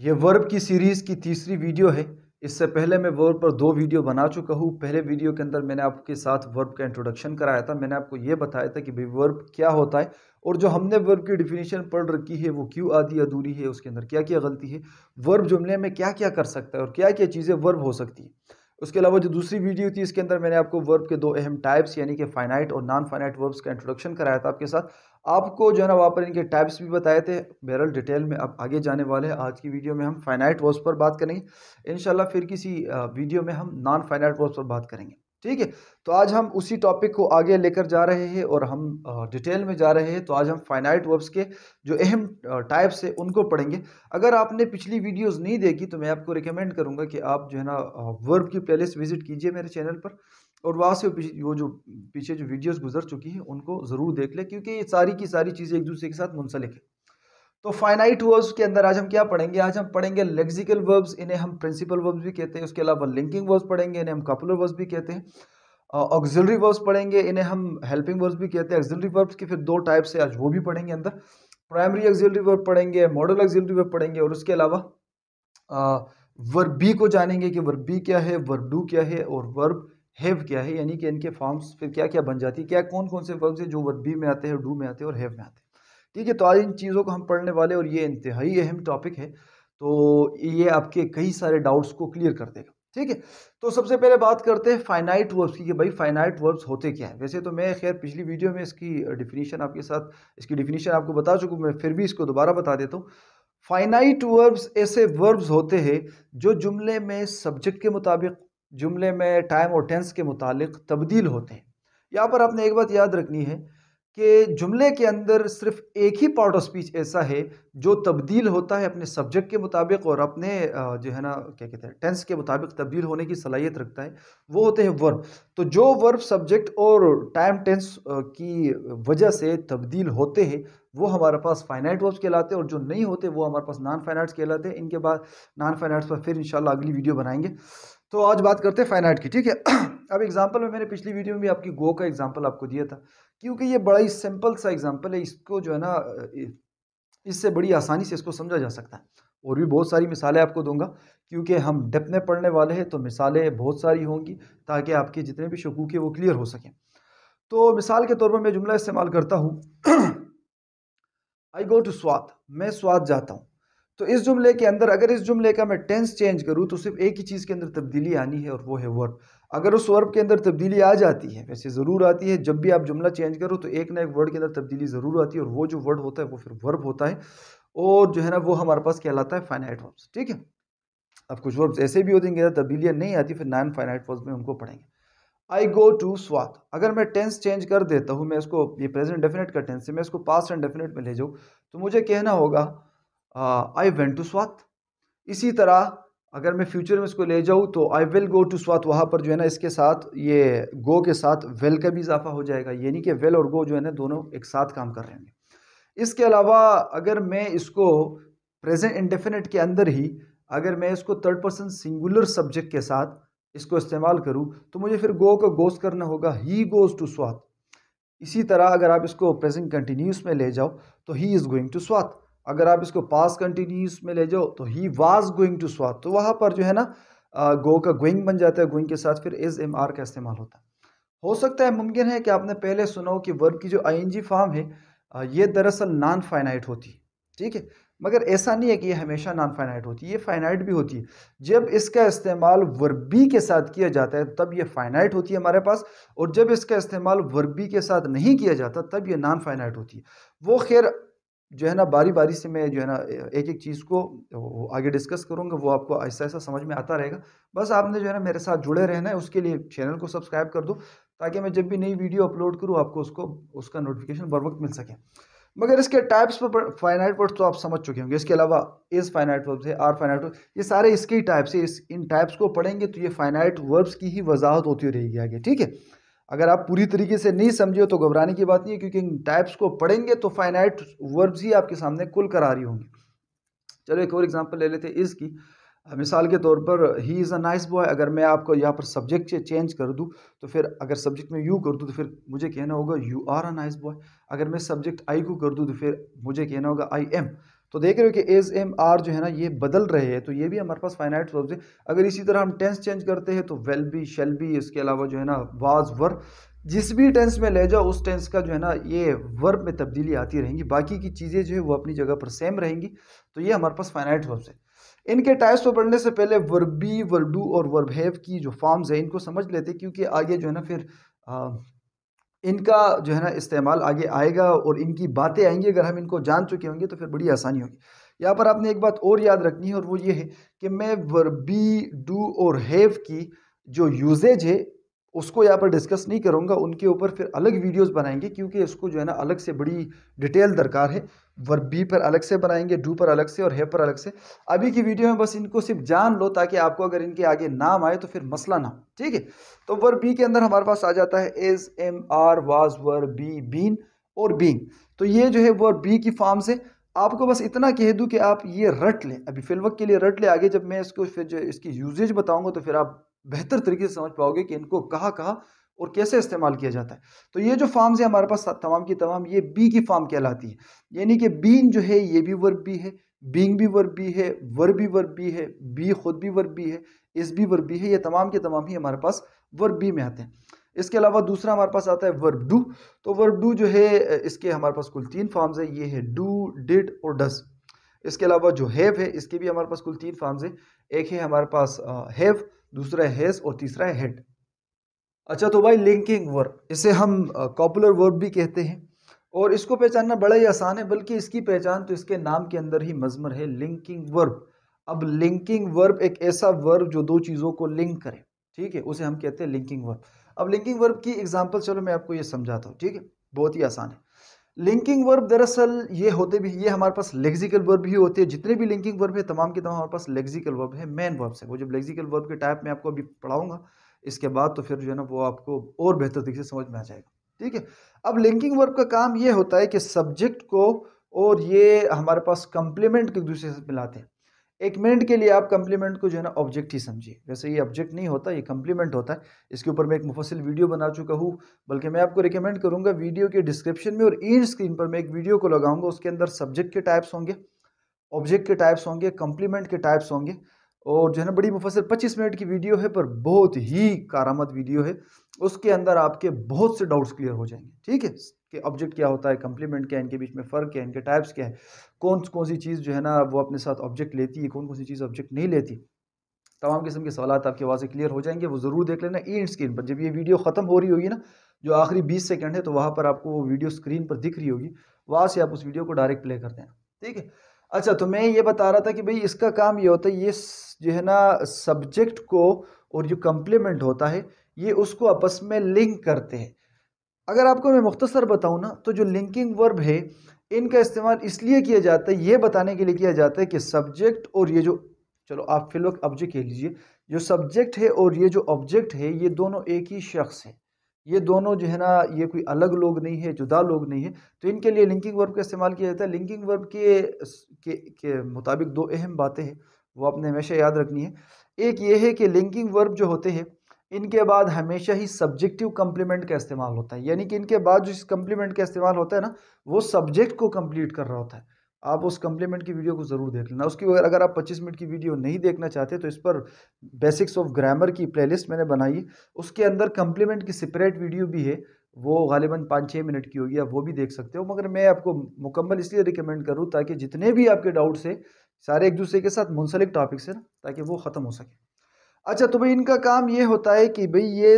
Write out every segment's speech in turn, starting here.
ये वर्ब की सीरीज़ की तीसरी वीडियो है इससे पहले मैं वर्ब पर दो वीडियो बना चुका हूँ पहले वीडियो के अंदर मैंने आपके साथ वर्ब का इंट्रोडक्शन कराया था मैंने आपको ये बताया था कि भाई वर्ब क्या होता है और जो हमने वर्ब की डिफिनीशन पढ़ रखी है वो क्यों आधी अधूरी है उसके अंदर क्या क्या गलती है वर्ब जुमले में क्या क्या कर सकता है और क्या क्या चीज़ें वर्ब हो सकती है उसके अलावा जो दूसरी वीडियो थी इसके अंदर मैंने आपको वर्ब के दो अहम टाइप्स यानी कि फाइनाइट और नॉन फाइनाइट वर्ब्स का इंट्रोडक्शन कराया था आपके साथ आपको जो है ना वहाँ पर इनके टाइप्स भी बताए थे बहरल डिटेल में अब आगे जाने वाले हैं आज की वीडियो में हम फाइनाइट वर्ब्स पर बात करेंगे इन फिर किसी वीडियो में हम नॉन फाइनाइट वर्ब्स पर बात करेंगे ठीक है तो आज हम उसी टॉपिक को आगे लेकर जा रहे हैं और हम डिटेल में जा रहे हैं तो आज हम फाइनाइट वर्ब्स के जो अहम टाइप्स है उनको पढ़ेंगे अगर आपने पिछली वीडियोस नहीं देखी तो मैं आपको रिकमेंड करूंगा कि आप जो है ना वर्ब की प्लेलिस्ट विजिट कीजिए मेरे चैनल पर और वहाँ से वो जो पीछे जो वीडियोस गुजर चुकी हैं उनको ज़रूर देख ले क्योंकि ये सारी की सारी चीज़ें एक दूसरे के साथ मुंसलिक है तो फाइनाइट वर्ब्स के अंदर आज हम क्या पढ़ेंगे आज हम पढ़ेंगे लेक्सिकल वर्ब्स इन्हें हम प्रिंसिपल वर्ब्स भी कहते हैं उसके अलावा लिंकिंग वर्ब्स पढ़ेंगे इन्हें हम कपुलर वर्ब्स भी कहते हैं ऑक्जिलरी वर्ब्स पढ़ेंगे इन्हें हम हेल्पिंग वर्ब्स भी कहते हैं ऑक्सिलरी वर्ब्स के फिर दो टाइप से आज वो भी पढ़ेंगे अंदर प्राइमरी एक्जिलरी वर्ब पढ़ेंगे मॉडल एक्जिलरी वर्ब पढ़ेंगे और उसके अलावा वर्ब बी को जानेंगे कि वर्ब बी क्या है वर्ब डू क्या है और वर्ब हैव क्या है यानी कि इनके फॉर्म्स फिर क्या क्या बन जाती है क्या कौन कौन से वर्ब्स हैं जो वर्ब बी में आते हैं डू में आते हैं और हैव में आते हैं ठीक है तो आज इन चीज़ों को हम पढ़ने वाले और ये इंतहाई अहम टॉपिक है तो ये आपके कई सारे डाउट्स को क्लियर कर देगा ठीक है तो सबसे पहले बात करते हैं फाइनाइट वर्ब्स की कि भाई फाइनाइट वर्ब्स होते क्या है वैसे तो मैं खैर पिछली वीडियो में इसकी डिफिनीशन आपके साथ इसकी डिफिनीशन आपको बता चुका हूँ मैं फिर भी इसको दोबारा बता देता हूँ फाइनाइट वर्ब्स ऐसे वर्ब्स होते हैं जो जुमले में सब्जेक्ट के मुताबिक जुमले में टाइम और टेंस के मुतालिक तब्दील होते हैं यहाँ पर आपने एक बात याद रखनी है कि जुमले के अंदर सिर्फ एक ही पार्ट ऑफ स्पीच ऐसा है जो तब्दील होता है अपने सब्जेक्ट के मुताबिक और अपने जो है ना क्या कहते हैं टेंस के मुताबिक तब्दील होने की सलाहियत रखता है वो होते हैं वर्ब तो जो वर्ब सब्जेक्ट और टाइम टेंस की वजह से तब्दील होते हैं वो हमारे पास फाइनाइट वर्ब्स कहलाते हैं और जो नहीं होते वो हमारे पास नॉन फाइनाइट्स कहलाते हैं इनके बाद नॉन फाइनाइट्स पर फिर इंशाल्लाह अगली वीडियो बनाएंगे तो आज बात करते हैं फाइनाइट की ठीक है अब एग्जांपल में मैंने पिछली वीडियो में भी आपकी गो का एग्जांपल आपको दिया था क्योंकि ये बड़ा ही सिंपल सा एग्जांपल है इसको जो है ना इससे बड़ी आसानी से इसको समझा जा सकता है और भी बहुत सारी मिसालें आपको दूंगा क्योंकि हम डेप में पढ़ने वाले हैं तो मिसालें बहुत सारी होंगी ताकि आपके जितने भी शकूक है वो क्लियर हो सकें तो मिसाल के तौर पर मैं जुमला इस्तेमाल करता हूँ आई गो टू स्वात मैं स्वाद जाता हूँ तो इस जुमले के अंदर अगर इस जुमले का मैं टेंस चेंज करूँ तो सिर्फ एक ही चीज़ के अंदर तब्दीली आनी है और वो है वर्ब अगर उस वर्ब के अंदर तब्दीली आ जाती है वैसे ज़रूर आती है जब भी आप जुमला चेंज करो तो एक ना एक वर्ड के अंदर तब्दीली ज़रूर आती है और वो जो वर्ड होता है वो फिर वर्ब होता है और जो है ना वो हमारे पास कहलाता है फाइनाइट वर्ब्स ठीक है अब कुछ वर्ब्स ऐसे भी होते हैं तब्दीलियाँ नहीं आती फिर नॉन फाइनाइट वर्ब्स में उनको पढ़ेंगे आई गो टू स्वाद अगर मैं टेंस चेंज कर देता हूँ मैं इसको ये प्रेजेंट डेफिनेट का टेंस है मैं इसको पास्ट एंड डेफिनेट में ले जाऊँ तो मुझे कहना होगा आई वेंट टू स्वात इसी तरह अगर मैं फ्यूचर में इसको ले जाऊँ तो I will go to Swat वहाँ पर जो है ना इसके साथ ये गो के साथ वेल का भी इजाफा हो जाएगा यानी कि वेल और गो जो है ना दोनों एक साथ काम कर रहे हैं इसके अलावा अगर मैं इसको प्रेजेंट इंडेफिनेट के अंदर ही अगर मैं इसको थर्ड पर्सन सिंगुलर सब्जेक्ट के साथ इसको इस्तेमाल करूं तो मुझे फिर गो का गोस करना होगा ही गोज़ टू स्वात इसी तरह अगर आप इसको प्रेजेंट कंटिन्यूस में ले जाओ तो he is going to Swat अगर आप इसको पास कंटिन्यूस में ले जाओ तो ही वाज गोइंग टू स्वाद तो वहाँ पर जो है ना गो का गोइंग बन जाता है गोइंग के साथ फिर इज़ एम आर का इस्तेमाल होता है हो सकता है मुमकिन है कि आपने पहले सुना हो कि वर्ब की जो आई फॉर्म है ये दरअसल नॉन फाइनाइट होती है ठीक है मगर ऐसा नहीं है कि ये हमेशा नॉन फाइनाइट होती है ये फाइनाइट भी होती है जब इसका इस्तेमाल वर्बी के साथ किया जाता है तब ये फाइनाइट होती है हमारे पास और जब इसका इस्तेमाल वर्बी के साथ नहीं किया जाता तब ये नॉन फाइनाइट होती है वो खैर जो है ना बारी बारी से मैं जो है ना एक एक चीज़ को आगे डिस्कस करूँगा वो आपको ऐसा ऐसा समझ में आता रहेगा बस आपने जो है ना मेरे साथ जुड़े रहना है उसके लिए चैनल को सब्सक्राइब कर दो ताकि मैं जब भी नई वीडियो अपलोड करूँ आपको उसको उसका नोटिफिकेशन बर वक्त मिल सके मगर इसके टाइप्स पर फाइनाइट वर्ड्स तो आप समझ चुके होंगे इसके अलावा इज़ फाइनाइट वर्ब्स है आर फाइनाइट वर्ब्स ये सारे इसके ही टाइप्स है इस इन टाइप्स को पढ़ेंगे तो ये फाइनाइट वर्ब्स की ही वजाहत होती रहेगी आगे ठीक है अगर आप पूरी तरीके से नहीं समझे तो घबराने की बात नहीं है क्योंकि इन टाइप्स को पढ़ेंगे तो फाइनाइट वर्ब्स ही आपके सामने कुल करा रही होंगी चलो एक और एग्जांपल ले लेते हैं इसकी मिसाल के तौर पर he is a nice boy अगर मैं आपको यहाँ पर सब्जेक्ट से चेंज कर दूँ तो फिर अगर सब्जेक्ट में यू कर दूँ तो फिर मुझे कहना होगा you are a nice boy अगर मैं सब्जेक्ट आई को कर दूँ तो फिर मुझे कहना होगा आई एम तो देख रहे हो कि एज एम आर जो है ना ये बदल रहे हैं तो ये भी हमारे पास फाइनाइट वर्ब है अगर इसी तरह हम टेंस चेंज करते हैं तो वेल बी शेल बी इसके अलावा जो है ना वाज वर जिस भी टेंस में ले जाओ उस टेंस का जो है ना ये वर्ब में तब्दीली आती रहेंगी बाकी की चीज़ें जो है वो अपनी जगह पर सेम रहेंगी तो ये हमारे पास फाइनाइट वर्ब है इनके टाइप्स पर पढ़ने से पहले वर्बी वर्डू और वर्बहेव की जो फॉर्म्स है इनको समझ लेते क्योंकि आगे जो है ना फिर इनका जो है ना इस्तेमाल आगे आएगा और इनकी बातें आएंगी अगर हम इनको जान चुके होंगे तो फिर बड़ी आसानी होगी यहाँ पर आपने एक बात और याद रखनी है और वो ये है कि मैं बी डू और हैव की जो यूजेज है उसको यहाँ पर डिस्कस नहीं करूँगा उनके ऊपर फिर अलग वीडियोस बनाएंगे क्योंकि इसको जो है ना अलग से बड़ी डिटेल दरकार है वर्ब बी पर अलग से बनाएंगे डू पर अलग से और है पर अलग से अभी की वीडियो में बस इनको सिर्फ जान लो ताकि आपको अगर इनके आगे नाम आए तो फिर मसला ना हो ठीक है तो वर्ब बी के अंदर हमारे पास आ जाता है is am are was were be been और बींग तो ये जो है वर्ब बी की फॉर्म से आपको बस इतना कह दूँ कि आप ये रट लें अभी फिलवक के लिए रट लें आगे जब मैं इसको फिर जो इसकी यूजेज बताऊँगा तो फिर आप बेहतर तरीके से समझ पाओगे कि इनको कहाँ कहाँ और कैसे इस्तेमाल किया जाता है तो ये जो फॉर्म्स है हमारे पास तमाम की तमाम ये बी की फार्म कहलाती है यानी कि बीन जो है ये भी वर्ब बी है बींग भी वर्ब बी है वर्ब भी वर्ब बी है बी खुद भी वर्ब बी है इस भी वर्ब बी है ये तमाम के तमाम ही हमारे पास वर्ब बी में आते हैं इसके अलावा दूसरा हमारे पास आता है वर्ब डू तो वर्ब डू जो है इसके हमारे पास कुल तीन फॉर्म्स है ये है डू डिड और डस इसके अलावा जो हैव है इसके भी हमारे पास कुल तीन फॉर्म्स है एक है हमारे पास हैव uh, दूसरा है हेज और तीसरा है हेड अच्छा तो भाई लिंकिंग वर्ब इसे हम कॉपुलर वर्ब भी कहते हैं और इसको पहचानना बड़ा ही आसान है बल्कि इसकी पहचान तो इसके नाम के अंदर ही मजमर है लिंकिंग वर्ब अब लिंकिंग वर्ब एक ऐसा वर्ब जो दो चीज़ों को लिंक करे ठीक है उसे हम कहते हैं लिंकिंग वर्ब अब लिंकिंग वर्ब की एग्जांपल चलो मैं आपको ये समझाता हूँ ठीक है बहुत ही आसान है लिंकिंग वर्ब दरअसल ये होते भी ये हमारे पास लेग्जिकल वर्ब ही होते हैं जितने भी लिंकिंग वर्ब है तमाम के तमाम हमारे पास लेक्सिकल वर्ब है मेन वर्ब्स है वो जब लेग्जिकल वर्ब के टाइप में आपको अभी पढ़ाऊंगा इसके बाद तो फिर जो है ना वो आपको और बेहतर तरीके से समझ में आ जाएगा ठीक है अब लिंकिंग वर्ब का काम ये होता है कि सब्जेक्ट को और ये हमारे पास कंप्लीमेंट एक दूसरे से मिलाते हैं एक मिनट के लिए आप कम्प्लीमेंट को जो है ना ऑब्जेक्ट ही समझिए वैसे ये ऑब्जेक्ट नहीं होता ये कम्प्लीमेंट होता है इसके ऊपर मैं एक मुफसल वीडियो बना चुका हूँ बल्कि मैं आपको रिकमेंड करूँगा वीडियो के डिस्क्रिप्शन में और इन स्क्रीन पर मैं एक वीडियो को लगाऊंगा उसके अंदर सब्जेक्ट के टाइप्स होंगे ऑब्जेक्ट के टाइप्स होंगे कम्प्लीमेंट के टाइप्स होंगे और जो है ना बड़ी मुफसर पच्चीस मिनट की वीडियो है पर बहुत ही कारामद वीडियो है उसके अंदर आपके बहुत से डाउट्स क्लियर हो जाएंगे ठीक है के ऑब्जेक्ट क्या होता है कंप्लीमेंट क्या है इनके बीच में फ़र्क क्या है इनके टाइप्स क्या है कौन कौन सी चीज़ जो है ना वो अपने साथ ऑब्जेक्ट लेती है कौन कौन सी चीज़ ऑब्जेक्ट नहीं लेती तमाम किस्म के सवाल आपके वाजे क्लियर हो जाएंगे वो ज़रूर देख लेना एंड स्क्रीन पर जब ये वीडियो ख़त्म हो रही होगी ना जो आखिरी बीस सेकेंड है तो वहाँ पर आपको वो वीडियो स्क्रीन पर दिख रही होगी वहाँ से आप उस वीडियो को डायरेक्ट प्ले कर देना ठीक है अच्छा तो मैं ये बता रहा था कि भाई इसका काम ये होता है ये जो है ना सब्जेक्ट को और जो कम्प्लीमेंट होता है ये उसको आपस में लिंक करते हैं अगर आपको मैं मुख्तसर बताऊँ ना तो जो लिंकिंग वर्ब है इनका इस्तेमाल इसलिए किया जाता है ये बताने के लिए किया जाता है कि सब्जेक्ट और ये जो चलो आप वक्त ऑब्जेक्ट कह लीजिए जो सब्जेक्ट है और ये जो ऑब्जेक्ट है ये दोनों एक ही शख्स है ये दोनों जो है ना ये कोई अलग लोग नहीं है जुदा लोग नहीं है तो इनके लिए लिंकिंग वर्ब का इस्तेमाल किया जाता है लिंकिंग वर्ब के के, के मुताबिक दो अहम बातें हैं वो आपने हमेशा याद रखनी है एक ये है कि लिंकिंग वर्ब जो होते हैं इनके बाद हमेशा ही सब्जेक्टिव कंप्लीमेंट का इस्तेमाल होता है यानी कि इनके बाद जो इस कंप्लीमेंट का इस्तेमाल होता है ना वो सब्जेक्ट को कंप्लीट कर रहा होता है आप उस कंप्लीमेंट की वीडियो को ज़रूर देख लेना उसकी अगर आप 25 मिनट की वीडियो नहीं देखना चाहते तो इस पर बेसिक्स ऑफ ग्रामर की प्लेलिस्ट मैंने बनाई है उसके अंदर कंप्लीमेंट की सेपरेट वीडियो भी है वो गालिबा पाँच छः मिनट की होगी आप वो भी देख सकते हो मगर मैं आपको मुकम्मल इसलिए रिकमेंड करूँ ताकि जितने भी आपके डाउट्स हैं सारे एक दूसरे के साथ मुंसलिक टॉपिक्स हैं ताकि वो ख़त्म हो सके अच्छा तो भाई इनका काम ये होता है कि भाई ये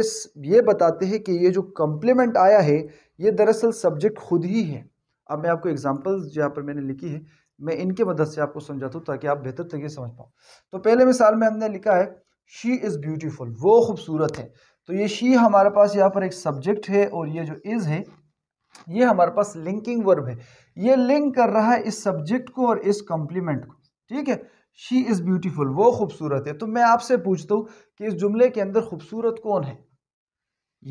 ये बताते हैं कि ये जो कम्प्लीमेंट आया है ये दरअसल सब्जेक्ट खुद ही है अब मैं आपको एग्जाम्पल यहाँ पर मैंने लिखी है मैं इनके मदद से आपको समझाता हूँ ताकि आप बेहतर तरीके से समझ पाओ तो पहले मिसाल में हमने लिखा है शी इज़ ब्यूटीफुल वो खूबसूरत है तो ये शी हमारे पास यहाँ पर एक सब्जेक्ट है और ये जो इज़ है ये हमारे पास लिंकिंग वर्ब है ये लिंक कर रहा है इस सब्जेक्ट को और इस कॉम्प्लीमेंट को ठीक है शी इज़ ब्यूटीफुल वो खूबसूरत है तो मैं आपसे पूछता हूँ कि इस जुमले के अंदर खूबसूरत कौन है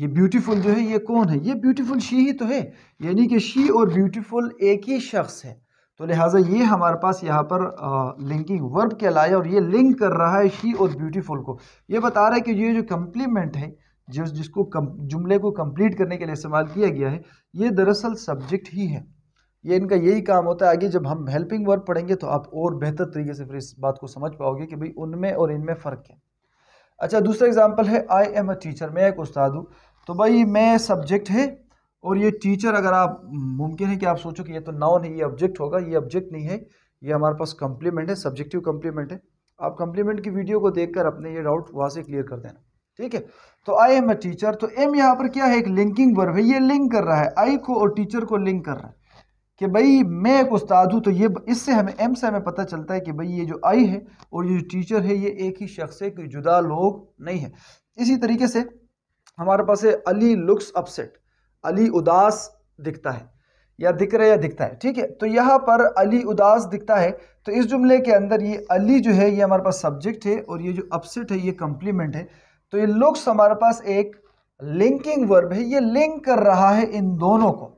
ये ब्यूटीफुल जो है ये कौन है ये ब्यूटीफुल शी ही तो है यानी कि शी और ब्यूटीफुल एक ही शख्स है तो लिहाजा ये हमारे पास यहाँ पर लिंकिंग वर्ब कहलाया और ये लिंक कर रहा है शी और ब्यूटीफुल को ये बता रहा है कि ये जो कम्प्लीमेंट है जिस जिसको जुमले को कंप्लीट करने के लिए इस्तेमाल किया गया है ये दरअसल सब्जेक्ट ही है ये इनका यही काम होता है आगे जब हम हेल्पिंग वर्ब पढ़ेंगे तो आप और बेहतर तरीके से फिर इस बात को समझ पाओगे कि भाई उनमें और इनमें फ़र्क है अच्छा दूसरा एग्जाम्पल है आई एम अ टीचर मैं एक उस्ताद हूँ तो भाई मैं सब्जेक्ट है और ये टीचर अगर आप मुमकिन है कि आप सोचो कि ये तो नाउन है ये ऑब्जेक्ट होगा ये ऑब्जेक्ट नहीं है ये हमारे पास कम्प्लीमेंट है सब्जेक्टिव कम्प्लीमेंट है आप कम्प्लीमेंट की वीडियो को कर अपने ये डाउट वहाँ से क्लियर कर देना ठीक है तो आई एम अ टीचर तो एम यहाँ पर क्या है एक लिंकिंग वर्ब है ये लिंक कर रहा है आई को और टीचर को लिंक कर रहा है कि भाई मैं एक उस्ताद हूँ तो ये इससे हमें एम से हमें पता चलता है कि भाई ये जो आई है और ये जो टीचर है ये एक ही शख्स है कोई जुदा लोग नहीं है इसी तरीके से हमारे पास है अली लुक्स अपसेट अली उदास दिखता है या दिख रहा है या दिखता है ठीक है तो यहाँ पर अली उदास दिखता है तो इस जुमले के अंदर ये अली जो है ये हमारे पास सब्जेक्ट है और ये जो अपसेट है ये कम्प्लीमेंट है तो ये लुक्स हमारे पास एक लिंकिंग वर्ब है ये लिंक कर रहा है इन दोनों को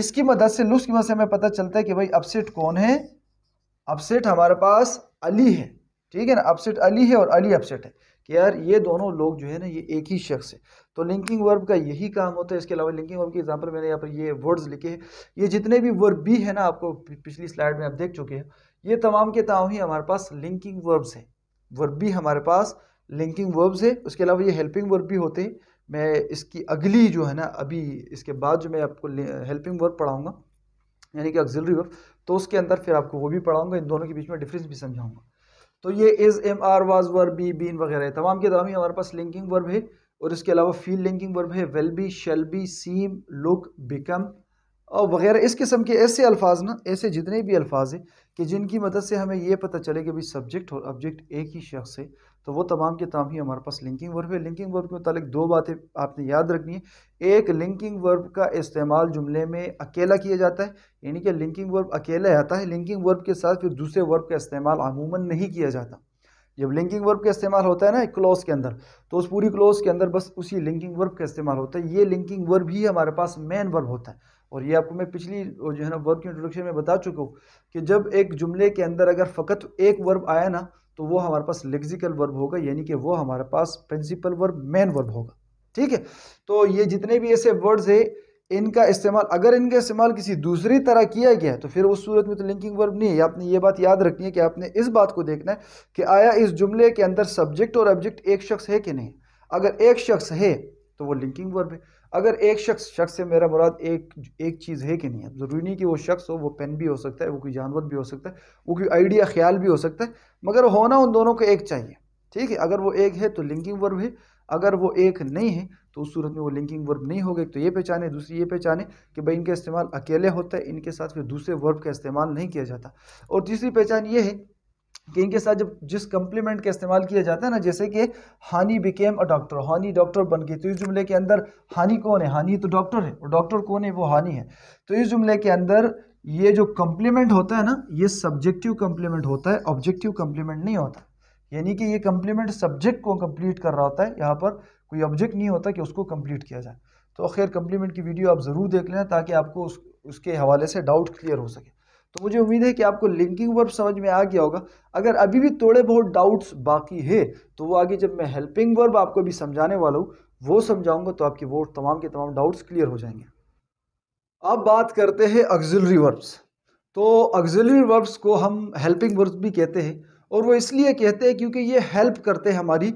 इसकी मदद से लुक्स की मदद से हमें पता चलता है कि भाई अपसेट कौन है अपसेट हमारे पास अली है ठीक है ना अपसेट अली है और अली अपसेट है कि यार ये दोनों लोग जो है ना ये एक ही शख्स है तो लिंकिंग वर्ब का यही काम होता है इसके अलावा लिंकिंग वर्ब की एग्जांपल मैंने यहाँ पर ये वर्ड्स लिखे हैं ये जितने भी वर्ब भी है ना आपको पिछली स्लाइड में आप देख चुके हैं ये तमाम के तमाम ही हमारे पास लिंकिंग वर्ब्स हैं वर्ब भी हमारे पास लिंकिंग वर्ब्स है उसके अलावा ये हेल्पिंग वर्ब भी होते हैं मैं इसकी अगली जो है ना अभी इसके बाद जो मैं आपको हेल्पिंग वर्क पढ़ाऊँगा यानी कि ऑक्जिलरी वर्क तो उसके अंदर फिर आपको वो भी पढ़ाऊँगा इन दोनों के बीच में डिफरेंस भी समझाऊँगा तो ये is am are was verb be been वगैरह तमाम के तमाम हमारे पास लिंकिंग वर्ब है और इसके अलावा फील लिंकिंग वर्ब है will be shall be seem look become और वगैरह इस किस्म के ऐसे अल्फाज ना ऐसे जितने भी अल्फाज हैं कि जिनकी मदद से हमें ये पता चले कि भाई सब्जेक्ट और ऑब्जेक्ट एक ही शख्स है तो वो तमाम के तमाम ही हमारे पास लिंकिंग वर्ब है लिंकिंग वर्ब के मतलब दो बातें आपने याद रखनी है एक लिंकिंग वर्ब का इस्तेमाल जुमले में अकेला किया जाता है यानी कि लिंकिंग वर्ब अकेला आता है लिंकिंग वर्ब के साथ फिर दूसरे वर्ब का इस्तेमाल अमूमन नहीं किया जाता जब लिंकिंग वर्ब का इस्तेमाल होता है ना क्लोज के अंदर तो उस पूरी क्लोज के अंदर बस उसी लिंकिंग वर्ब का इस्तेमाल होता है ये लिंकिंग वर्ब ही हमारे पास मेन वर्ब होता है और ये आपको मैं पिछली जो है ना वर्ब की इंट्रोडक्शन में बता चुका हूँ कि जब एक जुमले के अंदर अगर फ़कत एक वर्ब आया ना तो वो हमारे पास लेक्जिकल वर्ब होगा यानी कि वो हमारे पास प्रिंसिपल वर्ब मेन वर्ब होगा ठीक है तो ये जितने भी ऐसे वर्ड्स है इनका इस्तेमाल अगर इनका इस्तेमाल किसी दूसरी तरह किया गया तो फिर उस सूरत में तो लिंकिंग वर्ब नहीं है आपने ये बात याद रखनी है कि आपने इस बात को देखना है कि आया इस जुमले के अंदर सब्जेक्ट और ऑब्जेक्ट एक शख्स है कि नहीं अगर एक शख्स है तो वो लिंकिंग वर्ब है अगर एक शख्स शख्स से मेरा मुराद एक एक चीज़ है कि नहीं है ज़रूरी नहीं कि वो शख्स हो वो पेन भी हो सकता है वो कोई जानवर भी हो सकता है वो कोई आइडिया ख्याल भी हो सकता है मगर होना उन दोनों को एक चाहिए ठीक है अगर वो एक है तो लिंकिंग वर्ब है अगर वो एक नहीं है तो उस सूरत में वो लिंकिंग वर्ब नहीं होगा तो ये पहचाने दूसरी ये पहचाने कि भाई इनका इस्तेमाल अकेले होता है इनके साथ फिर दूसरे वर्ब का इस्तेमाल नहीं किया जाता और तीसरी पहचान ये है कि इनके साथ जब जिस कम्प्लीमेंट का इस्तेमाल किया जाता है ना जैसे कि Hani became a doctor Hani doctor बन गई तो इस जुमले के अंदर हानी कौन है हानी तो डॉक्टर है और डॉक्टर कौन है वो हानी है तो इस जुमले के अंदर ये जो कम्प्लीमेंट होता है ना ये सब्जेक्टिव कंप्लीमेंट होता है ऑब्जेक्टिव कम्प्लीमेंट नहीं होता यानी कि ये कम्प्लीमेंट सब्जेक्ट को कंप्लीट कर रहा होता है यहाँ पर कोई ऑब्जेक्ट नहीं होता कि उसको कंप्लीट किया जाए तो खैर कम्प्लीमेंट की वीडियो आप ज़रूर देख लेना ताकि आपको उस उसके हवाले से डाउट क्लियर हो सके तो मुझे उम्मीद है कि आपको लिंकिंग वर्ब समझ में आ गया होगा अगर अभी भी थोड़े बहुत डाउट्स बाकी है तो वो आगे जब मैं हेल्पिंग वर्ब आपको भी समझाने वाला हूँ वो समझाऊंगा तो आपके वो तमाम के तमाम डाउट्स क्लियर हो जाएंगे अब बात करते हैं अग्जिलरी वर्ब्स तो अग्जिलरी वर्ब्स को हम हेल्पिंग वर्ब्स भी कहते हैं और वो इसलिए कहते हैं क्योंकि ये हेल्प करते हैं हमारी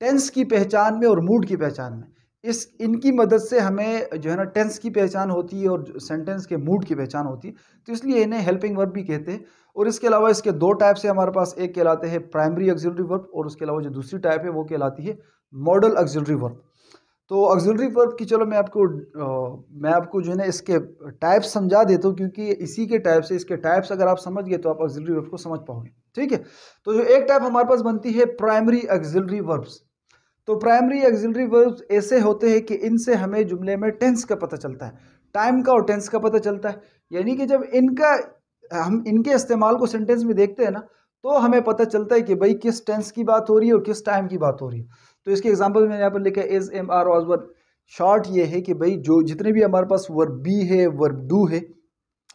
टेंस की पहचान में और मूड की पहचान में इस इनकी मदद से हमें जो है ना टेंस की पहचान होती है और सेंटेंस के मूड की पहचान होती है तो इसलिए इन्हें हेल्पिंग वर्ब भी कहते हैं और इसके अलावा इसके दो टाइप से हमारे पास एक कहलाते हैं प्राइमरी एक्जिलरी वर्ब और उसके अलावा जो दूसरी टाइप है वो कहलाती है मॉडल एक्जिलरी वर्ब तो एक्जिलरी वर्ब की चलो मैं आपको आ, मैं आपको जो है ना इसके टाइप्स समझा देता हूँ क्योंकि इसी के टाइप से इसके टाइप्स अगर आप समझ गए तो आप एक्जिलरी वर्ब को समझ पाओगे ठीक है तो जो एक टाइप हमारे पास बनती है प्राइमरी एक्जिलरी वर्ब्स तो प्राइमरी एग्जिलरी वर्ब्स ऐसे होते हैं कि इनसे हमें जुमले में टेंस का पता चलता है टाइम का और टेंस का पता चलता है यानी कि जब इनका हम इनके इस्तेमाल को सेंटेंस में देखते हैं ना तो हमें पता चलता है कि भाई किस टेंस की बात हो रही है और किस टाइम की बात हो रही है तो इसके एग्जाम्पल मैंने यहाँ पर लिखा है is am are was in short ये है कि भाई जो जितने भी हमारे पास वर्ब बी है वर्ब डू है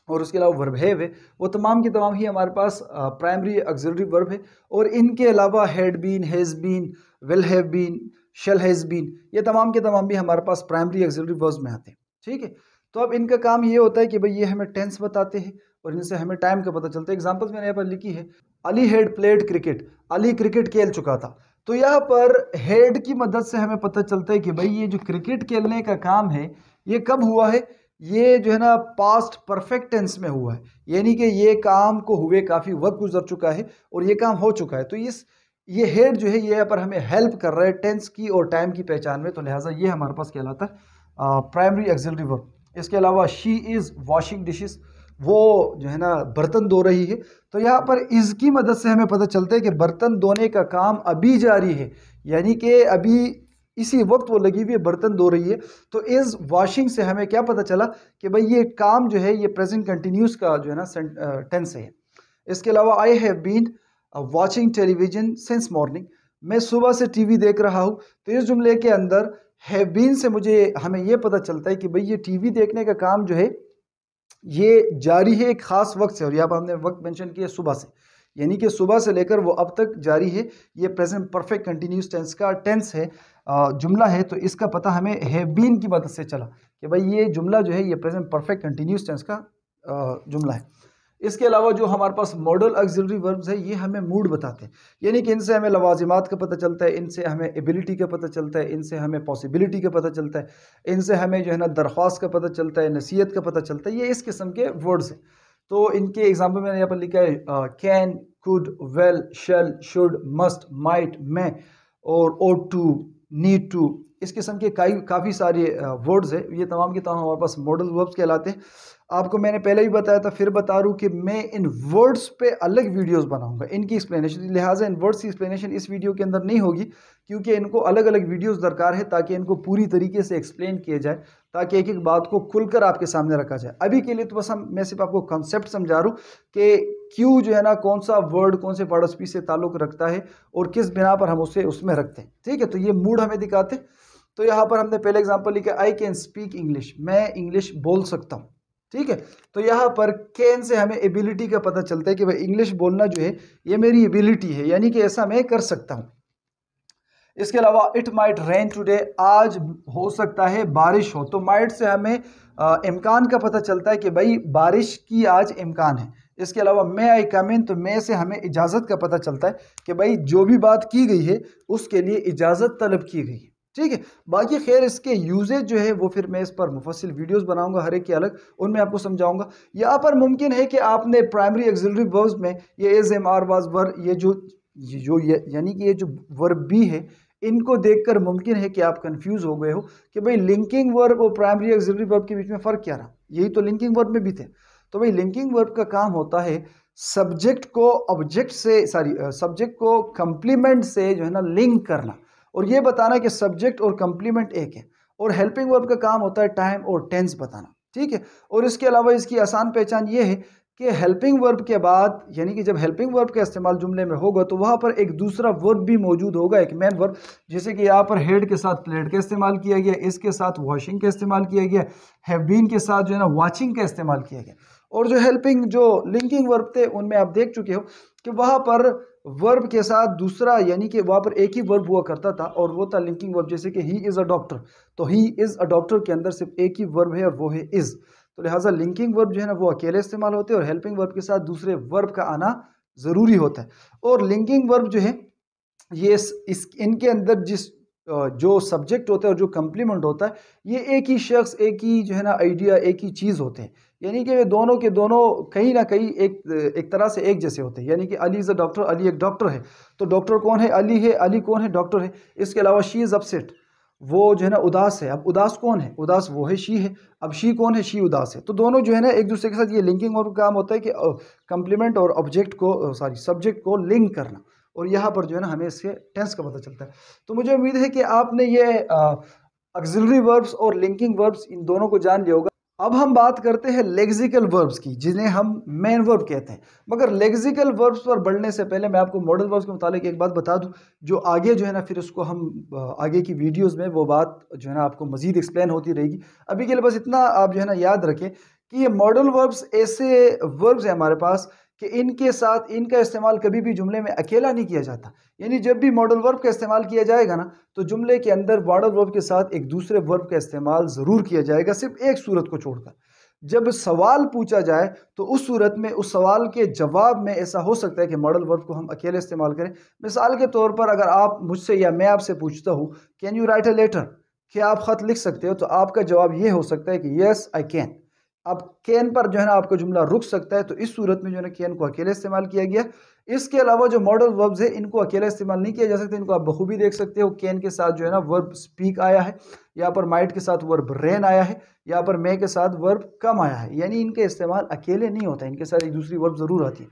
और उसके अलावा वर्ब हैव है वो तमाम के तमाम ही हमारे पास प्राइमरी ऑक्सिलरी वर्ब है और इनके अलावा had been has been will have been shall has been ये तमाम के तमाम भी हमारे पास प्राइमरी ऑक्सिलरी वर्ब्स में आते हैं ठीक है तो अब इनका काम ये होता है कि भाई ये हमें टेंस बताते हैं और इनसे हमें टाइम का पता चलता है एग्जाम्पल्स मैंने यहाँ पर लिखी है Ali had played cricket Ali cricket खेल चुका था तो यहाँ पर हेड की मदद से हमें पता चलता है कि भाई ये जो क्रिकेट खेलने का काम है ये कब हुआ है ये जो है ना पास्ट परफेक्ट टेंस में हुआ है यानी कि ये काम को हुए काफ़ी वक्त गुजर चुका है और ये काम हो चुका है तो इस ये हेड जो है ये पर हमें हेल्प कर रहा है टेंस की और टाइम की पहचान में तो लिहाजा ये हमारे पास कहलाता है प्राइमरी एक्जिलरी वर्ब इसके अलावा शी इज़ वॉशिंग डिशेस वो जो है ना बर्तन धो रही है तो यहाँ पर इसकी मदद से हमें पता चलता है कि बर्तन धोने का काम अभी जारी है यानी कि अभी इसी वक्त वो लगी हुई बर्तन धो रही है तो इस वॉशिंग से हमें क्या पता चला कि भाई ये काम जो है ये प्रेजेंट कंटिन्यूस का जो है ना टेंस है इसके अलावा I have been watching television since morning मैं सुबह से टीवी देख रहा हूँ तो इस जुमले के अंदर हैव बीन से मुझे हमें यह पता चलता है कि भाई ये टीवी देखने का काम जो है ये जारी है एक ख़ास वक्त से और यहाँ पर हमने वक्त मैंशन किया सुबह से यानी कि सुबह से लेकर वो अब तक जारी है ये प्रेजेंट परफेक्ट कंटिन्यूस टेंस का टेंस है जुमला है तो इसका पता हमें हैव बीन की मदद से चला कि भाई ये जुमला जो है ये प्रेजेंट परफेक्ट कंटिन्यूस टेंस का जुमला है इसके अलावा जो हमारे पास मॉडल ऑक्सिलरी वर्ब्स है ये हमें मूड बताते हैं यानी कि इनसे हमें लवाजिमात का पता चलता है इनसे हमें एबिलिटी का पता चलता है इनसे हमें पॉसिबिलिटी का पता चलता है इनसे हमें जो है ना दरख्वास्त का पता चलता है नसीहत का पता चलता है ये इस किस्म के वर्ड्स हैं तो इनके एग्जाम्पल मैंने यहाँ पर लिखा है can could will shall should must might may और ओ टू नीड टू इस किस्म के काफ़ी सारे वर्ड्स uh, है ये तमाम के तमाम हमारे पास मॉडल वर्ब्स कहलाते हैं आपको मैंने पहले भी बताया था फिर बता रूँ कि मैं इन वर्ड्स पे अलग वीडियोस बनाऊंगा इनकी एक्सप्लेनेशन लिहाजा इन वर्ड्स की एक्सप्लेनेशन इस वीडियो के अंदर नहीं होगी क्योंकि इनको अलग अलग वीडियोस दरकार है ताकि इनको पूरी तरीके से एक्सप्लेन किया जाए ताकि एक एक बात को खुलकर आपके सामने रखा जाए अभी के लिए तो बस हम मैं सिर्फ आपको कॉन्सेप्ट समझा रूँ कि क्यों जो है ना कौन सा वर्ड कौन से पार्टस्पी से ताल्लुक़ रखता है और किस बिना पर हम उसे उसमें रखते हैं ठीक है तो ये मूड हमें दिखाते तो यहाँ पर हमने पहले एग्जाम्पल लिखा आई कैन स्पीक इंग्लिश मैं इंग्लिश बोल सकता हूँ ठीक है तो यहाँ पर कैन से हमें एबिलिटी का पता चलता है कि भाई इंग्लिश बोलना जो है ये मेरी एबिलिटी है यानी कि ऐसा मैं कर सकता हूँ इसके अलावा इट माइट रेन टूडे आज हो सकता है बारिश हो तो माइट से हमें इम्कान का पता चलता है कि भाई बारिश की आज इम्कान है इसके अलावा मे आई कम इन तो मे से हमें इजाज़त का पता चलता है कि भाई जो भी बात की गई है उसके लिए इजाज़त तलब की गई है ठीक है बाकी खैर इसके यूजेज जो है वो फिर मैं इस पर मुफसिल वीडियोस बनाऊंगा हर एक के अलग उनमें आपको समझाऊंगा यहाँ पर मुमकिन है कि आपने प्राइमरी एग्जिलरी वर्ब्स में ये is am are was were ये जो ये जो यानी कि ये जो वर्ब भी है इनको देखकर मुमकिन है कि आप कंफ्यूज हो गए हो कि भाई लिंकिंग वर्ब और प्राइमरी एग्जिलरी वर्ब के बीच में फ़र्क क्या रहा यही तो लिंकिंग वर्ब में भी थे तो भाई लिंकिंग वर्ब का काम होता है सब्जेक्ट को ऑब्जेक्ट से सॉरी सब्जेक्ट को कंप्लीमेंट से जो है ना लिंक करना और ये बताना कि सब्जेक्ट और कंप्लीमेंट एक है और हेल्पिंग वर्ब का काम होता है टाइम और टेंस बताना ठीक है और इसके अलावा इसकी आसान पहचान ये है कि हेल्पिंग वर्ब के बाद यानी कि जब हेल्पिंग वर्ब का इस्तेमाल जुमले में होगा तो वहाँ पर एक दूसरा वर्ब भी मौजूद होगा एक मेन वर्ब जैसे कि यहाँ पर हेड के साथ प्लेट का इस्तेमाल किया गया इसके साथ वॉशिंग का इस्तेमाल किया गया हैव बीन के साथ जो है ना वॉचिंग का इस्तेमाल किया गया और जो हेल्पिंग जो लिंकिंग वर्ब थे उनमें आप देख चुके हो कि वहाँ पर वर्ब के साथ दूसरा यानी कि वहाँ पर एक ही वर्ब हुआ करता था और वो था लिंकिंग वर्ब जैसे कि ही इज़ अ डॉक्टर तो ही इज़ अ डॉक्टर के अंदर सिर्फ एक ही वर्ब है और वो है इज़ तो लिहाजा लिंकिंग वर्ब जो है ना वो अकेले इस्तेमाल होते हैं और हेल्पिंग वर्ब के साथ दूसरे वर्ब का आना ज़रूरी होता है और लिंकिंग वर्ब जो है ये इस इनके अंदर जिस जो सब्जेक्ट होता है और जो कम्प्लीमेंट होता है ये एक ही शख्स एक ही जो है ना आइडिया एक ही चीज़ होते हैं यानी कि वे दोनों के दोनों कहीं ना कहीं एक एक तरह से एक जैसे होते हैं यानी कि Ali is a doctor Ali एक डॉक्टर है तो डॉक्टर कौन है अली है अली कौन है डॉक्टर है इसके अलावा शी इज़ अपसेट वो जो है ना उदास है अब उदास कौन है उदास वो है शी है अब शी कौन है शी उदास है तो दोनों जो है ना एक दूसरे के साथ ये लिंकिंग और काम होता है कि कंप्लीमेंट और ऑब्जेक्ट को सॉरी सब्जेक्ट को लिंक करना और यहाँ पर जो है ना हमें इसके टेंस का पता चलता है तो मुझे उम्मीद है कि आपने ये ऑक्सिलरी वर्ब्स और लिंकिंग वर्ब्स इन दोनों को जान लिया होगा अब हम बात करते हैं लेग्जिकल वर्ब्स की जिन्हें हम मेन वर्ब कहते हैं मगर लेग्जिकल वर्ब्स पर बढ़ने से पहले मैं आपको मॉडल वर्ब्स के मुतालिक एक बात बता दूं जो आगे जो है ना फिर उसको हम आगे की वीडियोस में वो बात जो है ना आपको मज़ीद एक्सप्लेन होती रहेगी अभी के लिए बस इतना आप जो है ना याद रखें कि ये मॉडल वर्ब्स ऐसे वर्ब्स हैं हमारे पास कि इनके साथ इनका इस्तेमाल कभी भी जुमले में अकेला नहीं किया जाता यानी जब भी मॉडल वर्ब का इस्तेमाल किया जाएगा ना तो जुमले के अंदर मॉडल वर्ब के साथ एक दूसरे वर्ब का इस्तेमाल ज़रूर किया जाएगा सिर्फ एक सूरत को छोड़कर जब सवाल पूछा जाए तो उस सूरत में उस सवाल के जवाब में ऐसा हो सकता है कि मॉडल वर्ब को हम अकेले इस्तेमाल करें मिसाल के तौर पर अगर आप मुझसे या मैं आपसे पूछता हूँ can you write a letter क्या आप ख़त लिख सकते हो तो आपका जवाब ये हो सकता है कि येस आई कैन अब कैन पर जो है ना आपका जुमला रुक सकता है तो इस सूरत में जो है ना कैन को अकेले इस्तेमाल किया गया इसके अलावा जो मॉडल वर्ब्स है इनको अकेला इस्तेमाल नहीं किया जा सकता इनको आप बखूबी देख सकते हो कैन के साथ जो है ना वर्ब स्पीक आया है यहाँ पर माइट के साथ वर्ब रेन आया है यहाँ पर मे के साथ वर्ब कम आया है यानी इनके इस्तेमाल अकेले नहीं होता इनके साथ एक दूसरी वर्ब ज़रूर आती है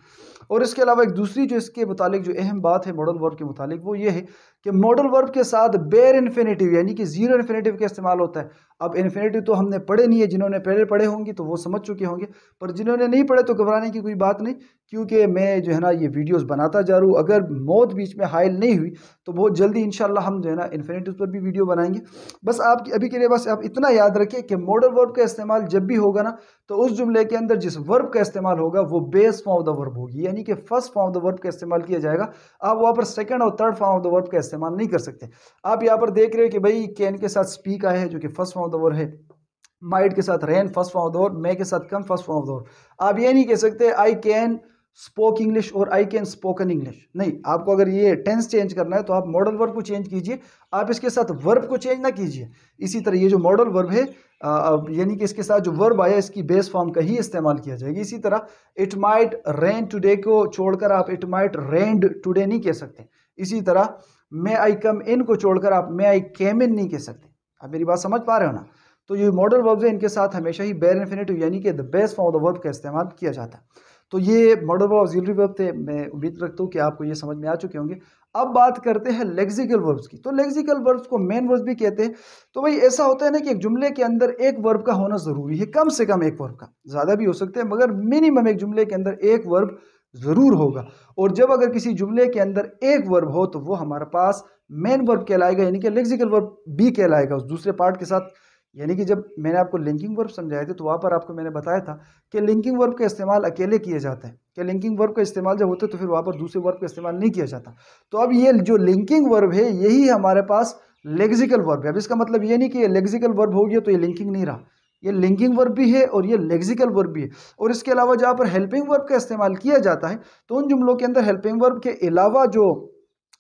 और इसके अलावा एक दूसरी जो इसके मुतालिक जो अहम बात है मॉडल वर्ब के मुतालिक वो ये है कि मॉडल वर्ब के साथ बेर इन्फिनेटिव यानी कि ज़ीरो इन्फिनेटिव का इस्तेमाल होता है अब इन्फिनेटिव तो हमने पढ़े नहीं है जिन्होंने पहले पढ़े होंगे तो वो समझ चुके होंगे पर जिन्होंने नहीं पढ़े तो घबराने की कोई बात नहीं क्योंकि मैं जो है ना ये वीडियोस बनाता जा रहा हूँ अगर मौत बीच में हायल नहीं हुई तो बहुत जल्दी इन हम जो है ना इन्फिनेटिव पर भी वीडियो बनाएंगे बस आप अभी के लिए बस आप इतना याद रखें कि मॉडल वर्ब का इस्तेमाल जब भी होगा ना तो उस जुमले के अंदर जिस वर्ब का इस्तेमाल होगा वो base form of the verb होगी यानी कि first form of the verb का इस्तेमाल किया जाएगा आप वहाँ पर सेकेंड और third form of the verb का इस्तेमाल नहीं कर सकते आप यहाँ पर देख रहे हो कि भाई कैन के साथ स्पीक आए हैं जो कि first form of the verb है माइड के साथ ran first form of the verb के साथ come first form of the verb आप ये नहीं कह सकते आई कैन स्पोक इंग्लिश और आई कैन स्पोकन इंग्लिश नहीं आपको अगर ये टेंस चेंज करना है तो आप मॉडल वर्ब को चेंज कीजिए आप इसके साथ वर्ब को चेंज ना कीजिए इसी तरह ये जो मॉडल वर्ब है यानी कि इसके साथ जो वर्ब आया इसकी बेस फॉर्म का ही इस्तेमाल किया जाएगा इसी तरह इट माइट रेन टूडे को छोड़कर आप इट माइट रेंड टूडे नहीं कह सकते इसी तरह मे आई कम इन को छोड़कर आप मे आई केम इन नहीं कह सकते आप मेरी बात समझ पा रहे हो ना तो ये मॉडल वर्ब है इनके साथ हमेशा ही बेर इन्फिनेटिव यानी कि the base form of the verb का इस्तेमाल किया जाता है तो ये मॉडल वर्ब ऑक्सिलरी वर्ब थे मैं उम्मीद रखता हूँ कि आपको ये समझ में आ चुके होंगे अब बात करते हैं लेक्सिकल वर्ब्स की तो लेक्सिकल वर्ब्स को मेन वर्ब्स भी कहते हैं तो भाई ऐसा होता है ना कि एक जुमले के अंदर एक वर्ब का होना ज़रूरी है कम से कम एक वर्ब का ज़्यादा भी हो सकते हैं मगर मिनिमम एक जुमले के अंदर एक वर्ब ज़रूर होगा और जब अगर किसी जुमले के अंदर एक वर्ब हो तो वो हमारे पास मेन वर्ब कहलाएगा यानी कि लेक्सिकल वर्ब भी कहलाएगा उस दूसरे पार्ट के साथ यानी कि जब मैंने आपको लिंकिंग वर्ब समझाए थे तो वहाँ पर आपको मैंने बताया था कि लिंकिंग वर्ब का इस्तेमाल अकेले किए जाते हैं कि लिंकिंग वर्ब का इस्तेमाल जब होता है तो फिर वहाँ पर दूसरे वर्ब का इस्तेमाल नहीं किया जाता तो अब ये जो लिंकिंग वर्ब है यही हमारे पास लेग्जिकल वर्ब है अब इसका मतलब ये नहीं कि ये लेग्जिकल वर्ब हो गया तो ये लिंकिंग नहीं रहा ये लिंकिंग वर्ब भी है और ये लेग्जिकल वर्ब भी है और इसके अलावा जहाँ पर हेल्पिंग वर्ब का इस्तेमाल किया जाता है तो उन जुमलों के अंदर हेल्पिंग वर्ब के अलावा जो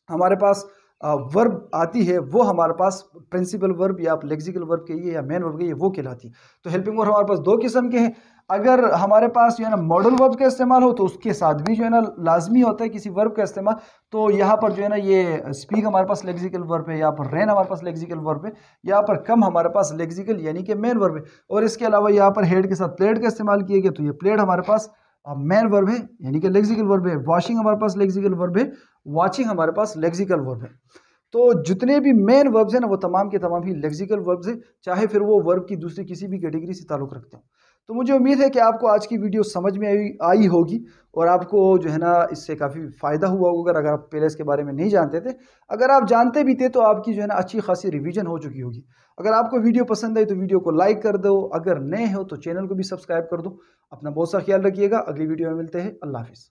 हमारे पास वर्ब आती है वो हमारे पास प्रिंसिपल वर्ब या लेक्जिकल वर्ब कहिए या मेन वर्ब कहिए वो कहलाती है तो हेल्पिंग वर्ब हमारे पास दो किस्म के हैं अगर हमारे पास जो है ना मॉडल वर्ब का इस्तेमाल हो तो उसके साथ भी जो है ना लाजमी होता है किसी वर्ब का इस्तेमाल तो यहाँ पर जो है ना ये स्पीक हमारे पास लेक्जिकल वर्ब है यहाँ पर रेन हमारे पास लेक्जिकल वर्ब है यहाँ पर कम हमारे पास लेक्जिकल यानी कि मेन वर्ब है और इसके अलावा यहाँ पर हेड के साथ प्लेट का इस्तेमाल किया गया तो ये प्लेट हमारे पास अब मैन वर्ब है यानी कि लेक्सिकल वर्ब है वॉशिंग हमारे पास लेक्सिकल वर्ब है वॉचिंग हमारे पास लेक्सिकल वर्ब है तो जितने भी मेन वर्ब्स हैं ना वो तमाम के तमाम ही लेक्सिकल वर्ब्स हैं चाहे फिर वो वर्ब की दूसरी किसी भी कैटेगरी से ताल्लुक़ रखते हैं तो मुझे उम्मीद है कि आपको आज की वीडियो समझ में आई आई होगी और आपको जो है ना इससे काफ़ी फ़ायदा हुआ होगा अगर आप पहले के बारे में नहीं जानते थे अगर आप जानते भी थे तो आपकी जो है ना अच्छी खासी रिवीजन हो चुकी होगी अगर आपको वीडियो पसंद आई तो वीडियो को लाइक कर दो अगर नए हो तो चैनल को भी सब्सक्राइब कर दो अपना बहुत सा ख्याल रखिएगा अगली वीडियो में मिलते हैं अल्लाह हाफिज़